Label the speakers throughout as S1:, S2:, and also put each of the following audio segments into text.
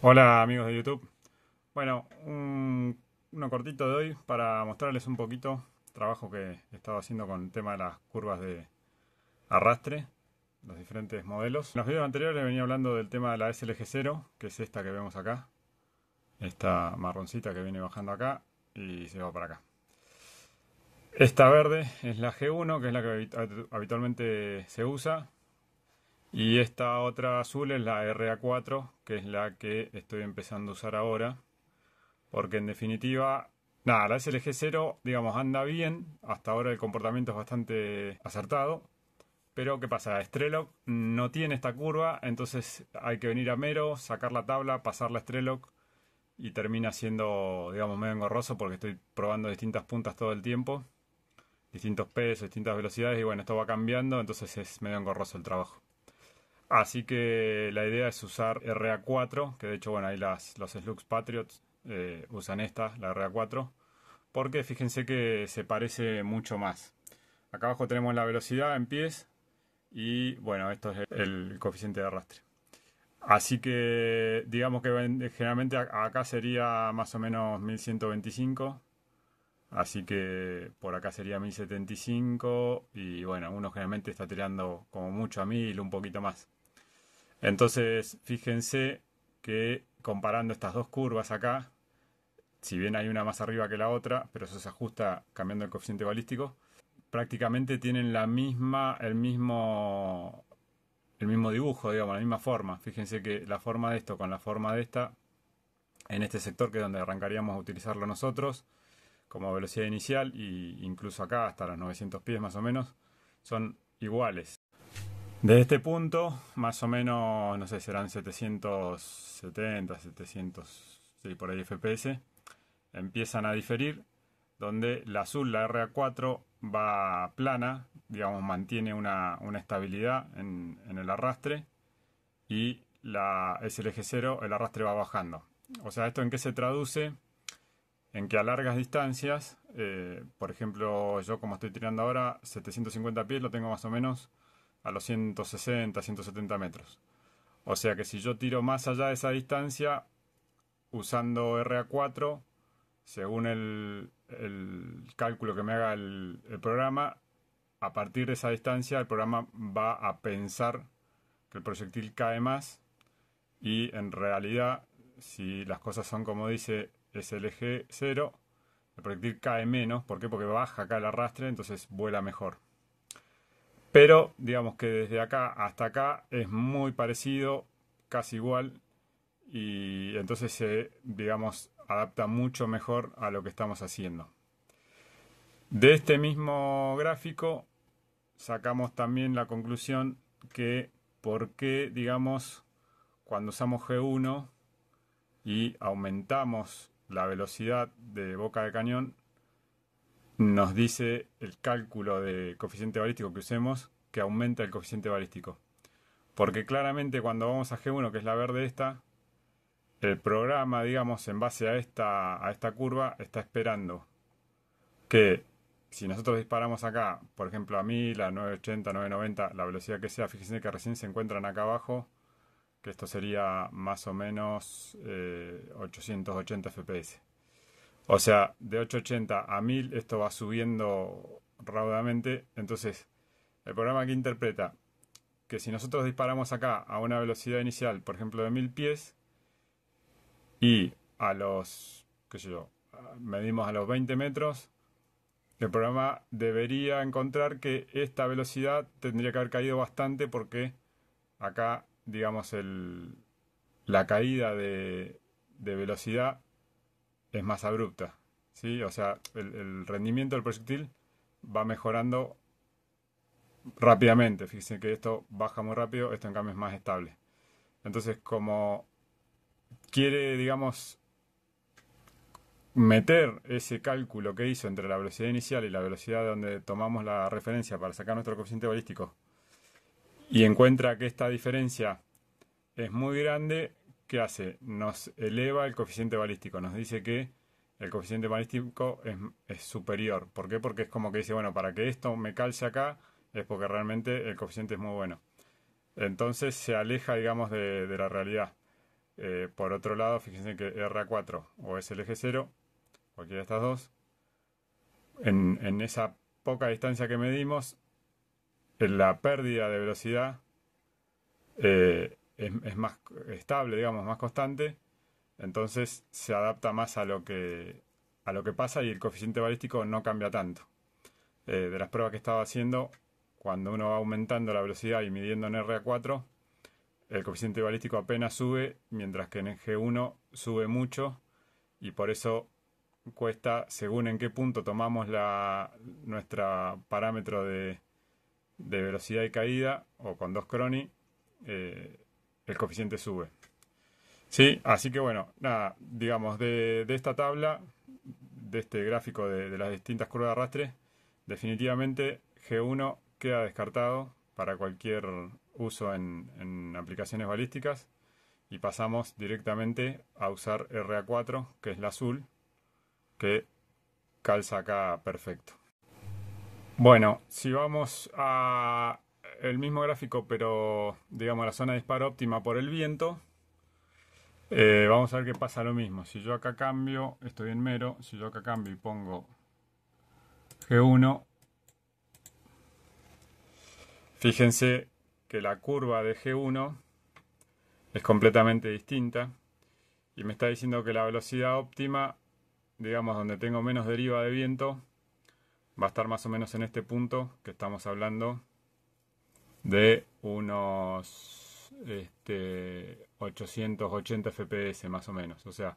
S1: Hola amigos de YouTube. Bueno, un, cortito de hoy para mostrarles un poquito el trabajo que he estado haciendo con el tema de las curvas de arrastre, los diferentes modelos. En los videos anteriores venía hablando del tema de la SLG0, que es esta que vemos acá, esta marroncita que viene bajando acá y se va para acá. Esta verde es la G1, que es la que habitualmente se usa, y esta otra azul es la RA4, que es la que estoy empezando a usar ahora. Porque en definitiva, nada, la SLG 0, digamos, anda bien. Hasta ahora el comportamiento es bastante acertado. Pero ¿qué pasa? Strelok no tiene esta curva, entonces hay que venir a mero, sacar la tabla, pasar la Strelok y termina siendo, digamos, medio engorroso porque estoy probando distintas puntas todo el tiempo, distintos pesos, distintas velocidades y bueno, esto va cambiando, entonces es medio engorroso el trabajo. Así que la idea es usar RA4, que de hecho, bueno, ahí las, los Slugs Patriots eh, usan esta, la RA4, porque fíjense que se parece mucho más. Acá abajo tenemos la velocidad en pies y, bueno, esto es el, el coeficiente de arrastre. Así que digamos que generalmente acá sería más o menos 1125. Así que por acá sería 1075 y bueno, uno generalmente está tirando como mucho a 1000, un poquito más. Entonces, fíjense que comparando estas dos curvas acá, si bien hay una más arriba que la otra, pero eso se ajusta cambiando el coeficiente balístico, prácticamente tienen la misma, el mismo, el mismo dibujo, digamos, la misma forma. Fíjense que la forma de esto con la forma de esta, en este sector que es donde arrancaríamos a utilizarlo nosotros, como velocidad inicial, e incluso acá hasta los 900 pies más o menos, son iguales. De este punto, más o menos, no sé, serán 770, 700, sí, por ahí FPS, empiezan a diferir, donde la azul, la RA4, va plana, digamos, mantiene una, estabilidad en, el arrastre, y la SLG0, el arrastre va bajando. O sea, ¿esto en qué se traduce? En que a largas distancias, eh, por ejemplo, yo como estoy tirando ahora, 750 pies, lo tengo más o menos a los 160, 170 metros. O sea que si yo tiro más allá de esa distancia, usando RA4, según el, cálculo que me haga el, el programa, a partir de esa distancia el programa va a pensar que el proyectil cae más y en realidad si las cosas son como dice SLG0 el proyectil cae menos, ¿por qué? Porque baja acá el arrastre, entonces vuela mejor. Pero digamos que desde acá hasta acá es muy parecido, casi igual, y entonces se, digamos, adapta mucho mejor a lo que estamos haciendo. De este mismo gráfico sacamos también la conclusión que por qué, digamos, cuando usamos G1 y aumentamos la velocidad de boca de cañón, nos dice el cálculo de coeficiente balístico que usemos que aumenta el coeficiente balístico. Porque claramente cuando vamos a G1, que es la verde esta, el programa, digamos, en base a esta, a esta curva, está esperando que si nosotros disparamos acá, por ejemplo, a 1000, a 980, 990, la velocidad que sea, fíjense que recién se encuentran acá abajo, que esto sería más o menos 880 eh, fps. O sea, de 880 a 1000 esto va subiendo raudamente. Entonces, el programa que interpreta que si nosotros disparamos acá a una velocidad inicial, por ejemplo, de 1000 pies, y a los, qué sé yo, medimos a los 20 metros, el programa debería encontrar que esta velocidad tendría que haber caído bastante porque acá, digamos, el, la caída de, de velocidad es más abrupta. ¿sí? O sea, el, rendimiento del proyectil va mejorando rápidamente. Fíjense que esto baja muy rápido, esto en cambio es más estable. Entonces, como quiere, digamos, meter ese cálculo que hizo entre la velocidad inicial y la velocidad donde tomamos la referencia para sacar nuestro coeficiente balístico y encuentra que esta diferencia es muy grande, ¿qué hace? Nos eleva el coeficiente balístico, nos dice que el coeficiente balístico es, superior. ¿Por qué? Porque es como que dice, bueno, para que esto me calce acá, es porque realmente el coeficiente es muy bueno. Entonces se aleja, digamos, de, la realidad. Eh, por otro lado, fíjense que R4 o es el eje 0, cualquiera de estas dos, en, esa poca distancia que medimos, en la pérdida de velocidad eh, es, más estable, digamos, más constante, entonces se adapta más a lo que, a lo que pasa y el coeficiente balístico no cambia tanto. Eh, de las pruebas que estaba haciendo, cuando uno va aumentando la velocidad y midiendo en A 4 el coeficiente balístico apenas sube, mientras que en G1 sube mucho y por eso cuesta, según en qué punto tomamos la, nuestro parámetro de, velocidad de caída, o con dos crony eh, el coeficiente sube. Sí, así que bueno, nada, digamos, de, esta tabla, de este gráfico de, las distintas curvas de arrastre, definitivamente G1 queda descartado para cualquier uso en, en, aplicaciones balísticas y pasamos directamente a usar RA4, que es la azul, que calza acá perfecto. Bueno, si vamos a el mismo gráfico, pero digamos la zona de disparo óptima por el viento, eh, vamos a ver que pasa lo mismo. Si yo acá cambio, estoy en mero, si yo acá cambio y pongo G1, fíjense que la curva de G1 es completamente distinta y me está diciendo que la velocidad óptima, digamos donde tengo menos deriva de viento, va a estar más o menos en este punto que estamos hablando de unos 880 este, FPS más o menos. O sea,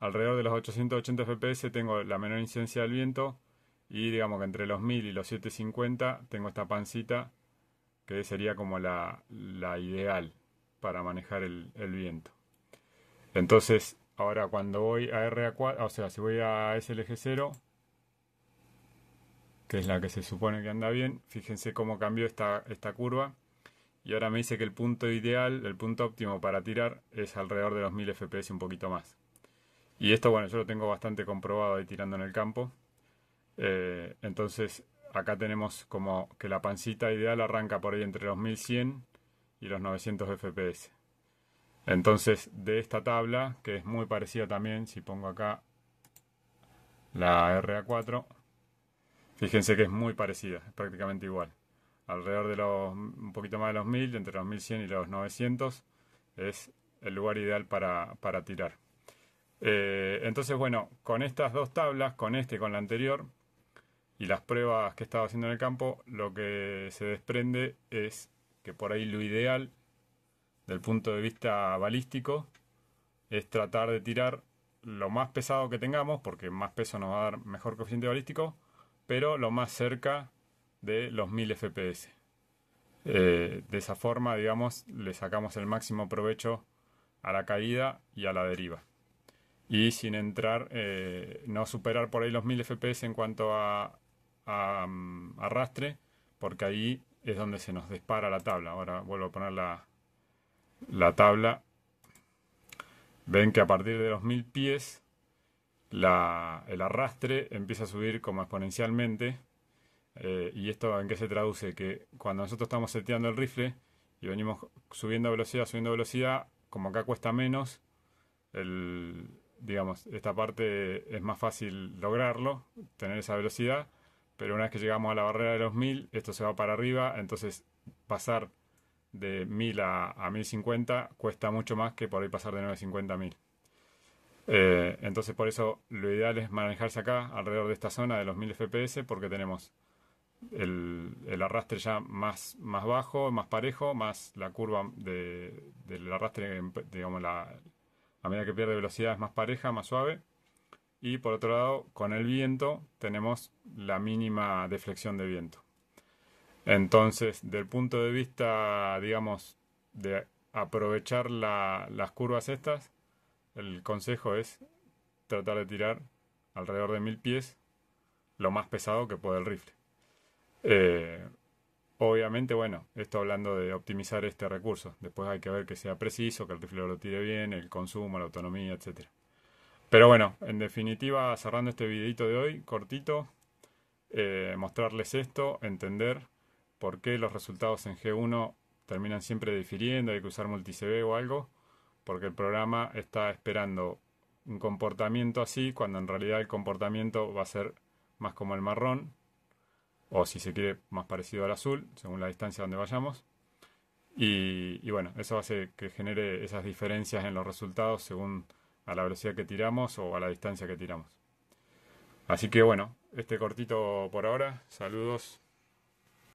S1: alrededor de los 880 FPS tengo la menor incidencia del viento y digamos que entre los 1000 y los 750 tengo esta pancita que sería como la, ideal para manejar el, viento. Entonces, ahora cuando voy a RA4, o sea, si voy a SLG0, que es la que se supone que anda bien, fíjense cómo cambió esta, esta curva. Y ahora me dice que el punto ideal, el punto óptimo para tirar es alrededor de los 1000 FPS un poquito más. Y esto, bueno, yo lo tengo bastante comprobado ahí tirando en el campo. Eh, entonces, acá tenemos como que la pancita ideal arranca por ahí entre los 1100 y los 900 FPS. Entonces, de esta tabla, que es muy parecida también, si pongo acá la RA4, Fíjense que es muy parecida, es prácticamente igual. Alrededor de los, un poquito más de los 1000, entre los 1100 y los 900, es el lugar ideal para, tirar. Eh, entonces, bueno, con estas dos tablas, con este y con la anterior, y las pruebas que he estado haciendo en el campo, lo que se desprende es que por ahí lo ideal, del punto de vista balístico, es tratar de tirar lo más pesado que tengamos, porque más peso nos va a dar mejor coeficiente balístico, pero lo más cerca de los 1000 FPS. Eh, de esa forma, digamos, le sacamos el máximo provecho a la caída y a la deriva. Y sin entrar, eh, no superar por ahí los 1000 FPS en cuanto a, mm, arrastre, porque ahí es donde se nos dispara la tabla. Ahora vuelvo a poner la, la tabla. Ven que a partir de los 1000 pies el arrastre empieza a subir como exponencialmente. Eh, ¿Y esto en qué se traduce? Que cuando nosotros estamos seteando el rifle y venimos subiendo velocidad, subiendo velocidad, como acá cuesta menos, el, digamos, esta parte es más fácil lograrlo, tener esa velocidad, pero una vez que llegamos a la barrera de los 1000, esto se va para arriba, entonces pasar de 1000 a, a 1050 cuesta mucho más que por ahí pasar de 950 a 1000. Eh, entonces por eso lo ideal es manejarse acá, alrededor de esta zona de los 1000 FPS, porque tenemos el, arrastre ya más, más bajo, más parejo, más la curva de, del arrastre, digamos, a medida que pierde velocidad es más pareja, más suave. Y por otro lado, con el viento tenemos la mínima deflexión de viento. Entonces, del punto de vista, digamos, de aprovechar las curvas estas, el consejo es tratar de tirar alrededor de mil pies lo más pesado que pueda el rifle. Eh, obviamente, bueno, esto hablando de optimizar este recurso. Después hay que ver que sea preciso, que el rifle lo tire bien, el consumo, la autonomía, etc. Pero bueno, en definitiva, cerrando este videito de hoy, cortito, eh, mostrarles esto, entender por qué los resultados en G1 terminan siempre difiriendo, hay que usar multi o algo porque el programa está esperando un comportamiento así, cuando en realidad el comportamiento va a ser más como el marrón, o si se quiere, más parecido al azul, según la distancia donde vayamos. Y, y bueno, eso hace que genere esas diferencias en los resultados según a la velocidad que tiramos o a la distancia que tiramos. Así que bueno, este cortito por ahora, saludos.